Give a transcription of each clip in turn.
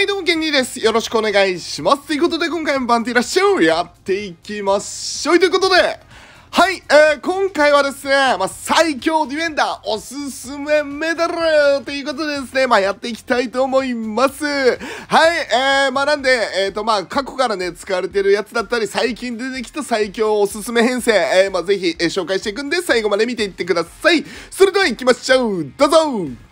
はい、どうも、ケンニーです。よろしくお願いします。ということで、今回もバンティラッシュやっていきましょう。ということで、はい、えー、今回はですね、まあ、最強ディフェンダーおすすめメダルということでですね、まあ、やっていきたいと思います。はい、えー、まあ、なんで、えっ、ー、と、まあ、過去からね、使われてるやつだったり、最近出てきた最強おすすめ編成、えー、まあ、ぜひ、えー、紹介していくんで、最後まで見ていってください。それでは行きましょう。どうぞ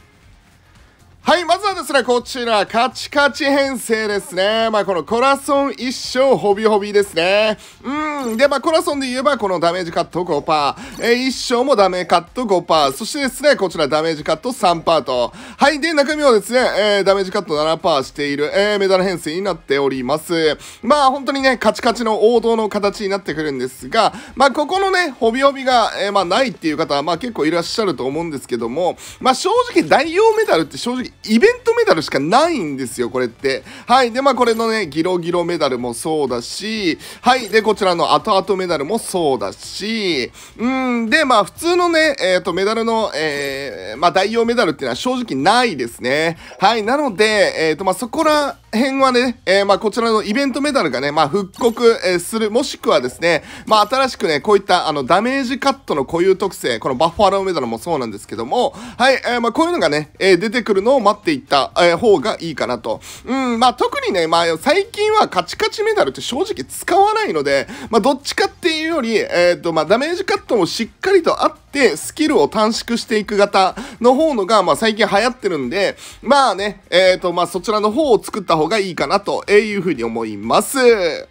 はい、まずはですね、こちら、カチカチ編成ですね。まあ、このコラソン一生ホビホビですね。うん。で、まあ、コラソンで言えば、このダメージカット5%、えー、一生もダメカット5%、そしてですね、こちらダメージカット3%と。はい、で、中身をですね、えー、ダメージカット7%している、えー、メダル編成になっております。まあ、本当にね、カチカチの王道の形になってくるんですが、まあ、ここのね、ホビホビが、えー、まあ、ないっていう方は、まあ、結構いらっしゃると思うんですけども、まあ、正直、代用メダルって正直、イベントメダルしかないんですよ、これって。はい。で、まあ、これのね、ギロギロメダルもそうだし、はい。で、こちらの後々メダルもそうだし、うんで、まあ、普通のね、えっ、ー、と、メダルの、えー、まあ、代用メダルっていうのは正直ないですね。はい。なので、えっ、ー、と、まあ、そこら、辺はね、えー、まあこちらのイベントメダルがね、まあ復刻、えする、もしくはですね、まあ新しくね、こういったあのダメージカットの固有特性、このバッファローメダルもそうなんですけども、はい、えー、まあこういうのがね、えー、出てくるのを待っていった、えー、方がいいかなと。うん、まあ特にね、まあ最近はカチカチメダルって正直使わないので、まあどっちかっていうより、えっ、ー、とまあダメージカットもしっかりとあって、、スキルを短縮していく型の方のが、まあ最近流行ってるんで、まあね、えっ、ー、と、まあそちらの方を作った方がいいかなというふうに思います。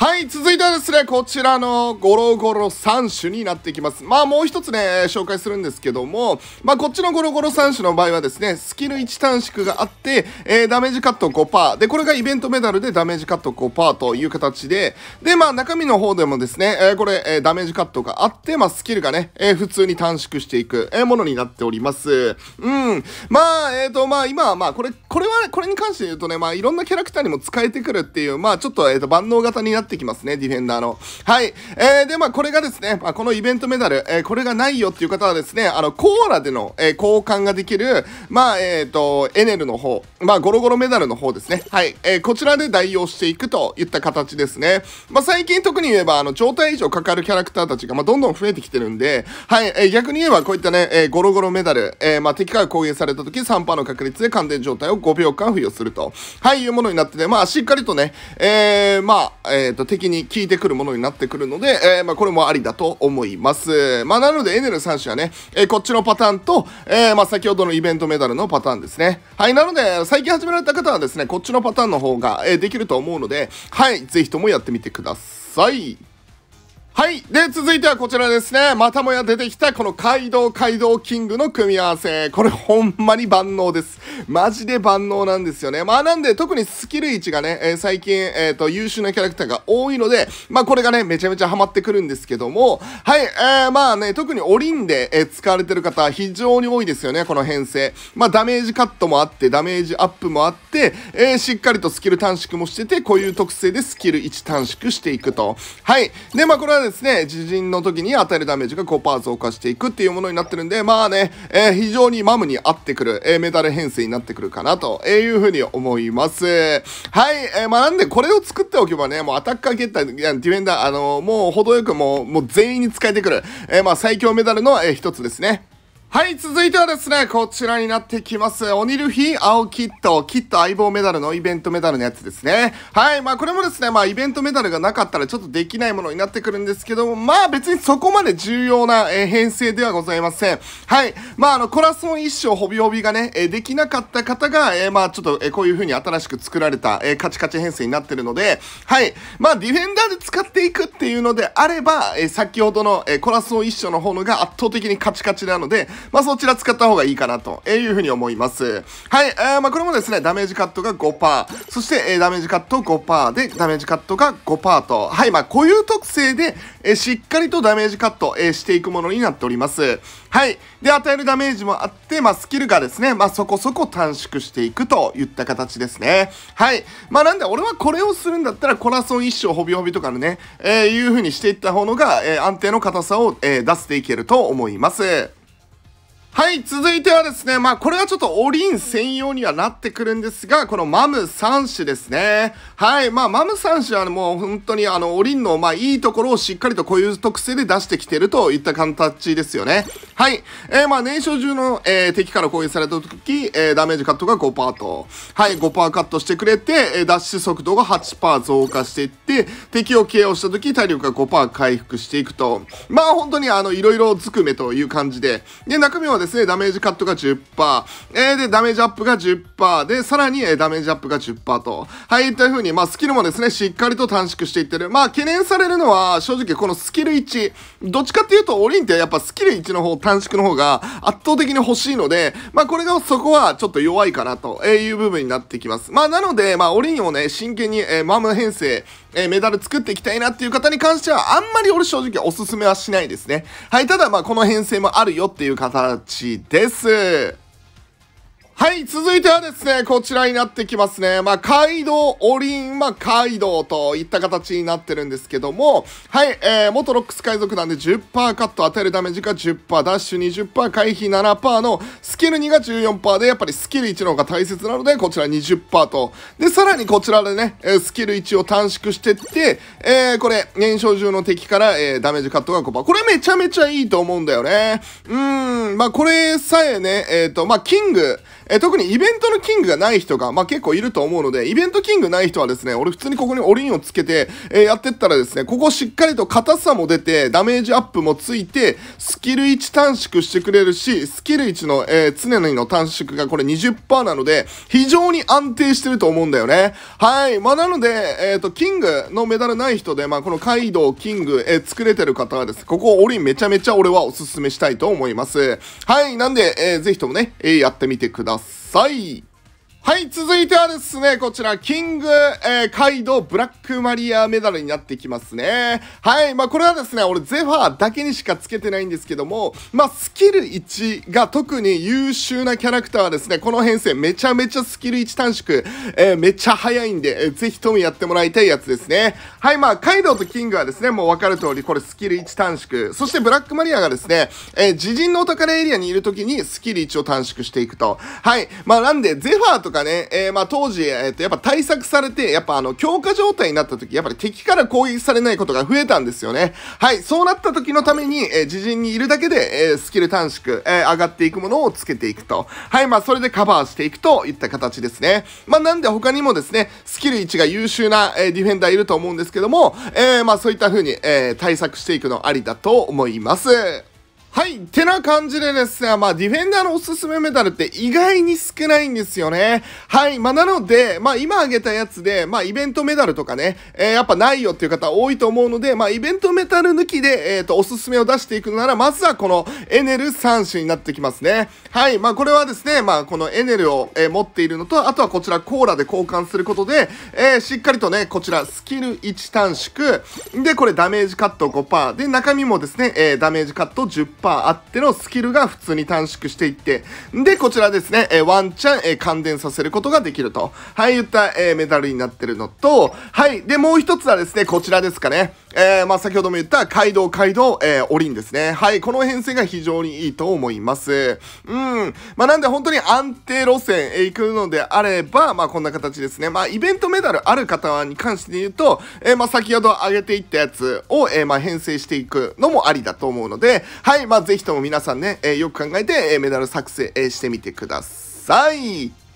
はい、続いてはですね、こちらのゴロゴロ3種になってきます。まあもう一つね、紹介するんですけども、まあこっちのゴロゴロ3種の場合はですね、スキル1短縮があって、えー、ダメージカット5%、で、これがイベントメダルでダメージカット5%という形で、で、まあ中身の方でもですね、えー、これ、えー、ダメージカットがあって、まあスキルがね、え普通に短縮していく、えものになっております。うん。まあ、えっ、と、まあ今はまあこれ、これは、これに関して言うとね、まあいろんなキャラクターにも使えてくるっていう、まあちょっと、えっ、と、万能型になってってきますね、ディフェンダーの。はい。えー、で、まあ、これがですね、まあ、このイベントメダル、えー、これがないよっていう方はですね、あの、コーラでの、えー、交換ができる、まあ、えっ、ー、と、エネルの方、まあ、ゴロゴロメダルの方ですね。はい。えー、こちらで代用していくといった形ですね。まあ、最近特に言えば、あの、状態以上かかるキャラクターたちが、まあ、どんどん増えてきてるんで、はい。えー、逆に言えば、こういったね、えー、ゴロゴロメダル、えー、まあ、敵から攻撃された時、3%の確率で感電状態を5秒間付与すると、はい、いうものになってて、まあ、しっかりとね、えー、まあ、えー、と敵に効いてくるものになってくるので、えー、まあ、これもありだと思います。まあ、なので、エネル3種はね、えー、こっちのパターンと、えー、まあ、先ほどのイベントメダルのパターンですね。はい、なので、最近始められた方はですね、こっちのパターンの方が、えできると思うので、はい、ぜひともやってみてください。はい。で、続いてはこちらですね。またもや出てきた、このカイドウ、カイドウキングの組み合わせ。これほんまに万能です。マジで万能なんですよね。まあなんで、特にスキル置がね、えー、最近、えっ、ー、と、優秀なキャラクターが多いので、まあこれがね、めちゃめちゃハマってくるんですけども、はい。えー、まあね、特にオリンで、え使われてる方、非常に多いですよね、この編成。まあダメージカットもあって、ダメージアップもあって、えしっかりとスキル短縮もしてて、こういう特性でスキル1短縮していくと。はい。で、まあこれは、ねですね、自陣の時に与えるダメージが5%増加していくっていうものになってるんで、まあね、えー、非常にマムに合ってくる、えー、メダル編成になってくるかなというふうに思います。はい、えー、まあなんでこれを作っておけばね、もうアタッカーゲッター、ディフェンダー、あのー、もう程よくもう、もう全員に使えてくる、えー、まあ最強メダルの、えー、一つですね。はい、続いてはですね、こちらになってきます。オニルフィー、青キット、キット相棒メダルのイベントメダルのやつですね。はい、まあこれもですね、まあイベントメダルがなかったらちょっとできないものになってくるんですけども、まあ別にそこまで重要な、えー、編成ではございません。はい、まああのコラソン一生ホビホビがね、えー、できなかった方が、えー、まあちょっと、えこういう風に新しく作られた、えカチカチ編成になってるので、はい、まあディフェンダーで使っていくっていうのであれば、え先ほどの、えコラソン一生の方のが圧倒的にカチカチなので、まあ、そちら使った方がいいかなというふうに思います。はい、えー、まあ、これもですね、ダメージカットが5%、そして、えー、ダメージカット5%で、ダメージカットが5%と、はい、まあ、固有特性で、えー、しっかりとダメージカット、えー、していくものになっております。はい。で、与えるダメージもあって、まあ、スキルがですね、まあ、そこそこ短縮していくといった形ですね。はい。まあ、なんで、俺はこれをするんだったら、コラソン一生ホビホビとかのね、えー、いう風にしていった方のが、えー、安定の硬さを、えー、出していけると思います。はい、続いてはですね、まあこれはちょっとオリン専用にはなってくるんですが、このマム3種ですね。はい、まあマム3種はもう本当にあのオリンのまあいいところをしっかりとこういう特性で出してきてるといった形ですよね。はい、えー、まあ燃焼中の、えー、敵から攻撃された時、えー、ダメージカットが5%と、はい、5%カットしてくれて、えシュ速度が8%増加していって、敵を KO した時体力が5%回復していくと、まあ本当にあのいろいろずくめという感じで、で中身はですねですね、ダメージカットが10%、えー、で、ダメージアップが10%、で、さらに、えダメージアップが10%と。はい、という風に、まあ、スキルもですね、しっかりと短縮していってる。まあ、懸念されるのは、正直このスキル1。どっちかっていうと、オリンってやっぱスキル1の方、短縮の方が圧倒的に欲しいので、まあ、これが、そこはちょっと弱いかなという部分になってきます。まあ、なので、まあ、オリンをね、真剣に、えー、マム編成、えー、メダル作っていきたいなっていう方に関しては、あんまり俺正直おすすめはしないですね。はい、ただまあこの編成もあるよっていう形です。はい、続いてはですね、こちらになってきますね。まあ、カイドウ、オリン、まあ、カイドウといった形になってるんですけども、はい、えー、元ロックス海賊団で10%カット、与えるダメージが10%、ダッシュ20%、回避7%の、スキル2が14%で、やっぱりスキル1の方が大切なので、こちら20%と。で、さらにこちらでね、スキル1を短縮してって、えー、これ、燃焼中の敵から、えー、ダメージカットが5%。これめちゃめちゃいいと思うんだよね。うん、まあ、これさえね、えっ、ー、と、まあ、キング、え特にイベントのキングがない人が、まあ、結構いると思うので、イベントキングない人はですね、俺普通にここにオリンをつけて、えー、やってったらですね、ここしっかりと硬さも出て、ダメージアップもついて、スキル1短縮してくれるし、スキル1の、えー、常にの短縮がこれ20%なので、非常に安定してると思うんだよね。はい。まあ、なので、えっ、ー、と、キングのメダルない人で、まあ、このカイドウ、キング、えー、作れてる方はですね、ここオリンめちゃめちゃ俺はおすすめしたいと思います。はい。なんで、えー、ぜひともね、えー、やってみてください。さいはい、続いてはですね、こちら、キング、えー、カイド、ブラックマリアメダルになってきますね。はい、まあこれはですね、俺、ゼファーだけにしかつけてないんですけども、まあスキル1が特に優秀なキャラクターはですね、この編成めちゃめちゃスキル1短縮、えー、めっちゃ早いんで、えー、ぜひともやってもらいたいやつですね。はい、まあカイドとキングはですね、もうわかる通り、これスキル1短縮、そしてブラックマリアがですね、えー、自陣のお宝エリアにいる時にスキル1を短縮していくと。はい、まあなんで、ゼファーとかかね、えー、まあ当時、えっ、ー、と、やっぱ対策されて、やっぱあの、強化状態になった時、やっぱり敵から攻撃されないことが増えたんですよね。はい、そうなった時のために、えー、自陣にいるだけで、えー、スキル短縮、えー、上がっていくものをつけていくと。はい、まあそれでカバーしていくといった形ですね。まあなんで他にもですね、スキル1が優秀な、えー、ディフェンダーいると思うんですけども、えー、まあそういった風に、えー、対策していくのありだと思います。はい。ってな感じでですね。まあ、ディフェンダーのおすすめメダルって意外に少ないんですよね。はい。まあ、なので、まあ、今あげたやつで、まあ、イベントメダルとかね、えー、やっぱないよっていう方多いと思うので、まあ、イベントメダル抜きで、えっ、ー、と、おすすめを出していくなら、まずはこのエネル3種になってきますね。はい。まあ、これはですね、まあ、このエネルを、えー、持っているのと、あとはこちらコーラで交換することで、えー、しっかりとね、こちらスキル1短縮、で、これダメージカット5%、で、中身もですね、えー、ダメージカット10%、パーあってのスキルが普通に短縮していって、で、こちらですね、えー、ワンチャン、えー、感電させることができると。はい、言った、えー、メダルになってるのと、はい、で、もう一つはですね、こちらですかね。えー、まあ、先ほども言った、カイドウ、カイドウ、えー、オリンですね。はい、この編成が非常にいいと思います。うん。まあ、なんで本当に安定路線へ行くのであれば、まあ、こんな形ですね。まあ、イベントメダルある方に関して言うと、えー、まあ、先ほど上げていったやつを、えー、まあ、編成していくのもありだと思うので、はい、まあ、ぜひとも皆さんね、えー、よく考えて、えメダル作成、えしてみてください。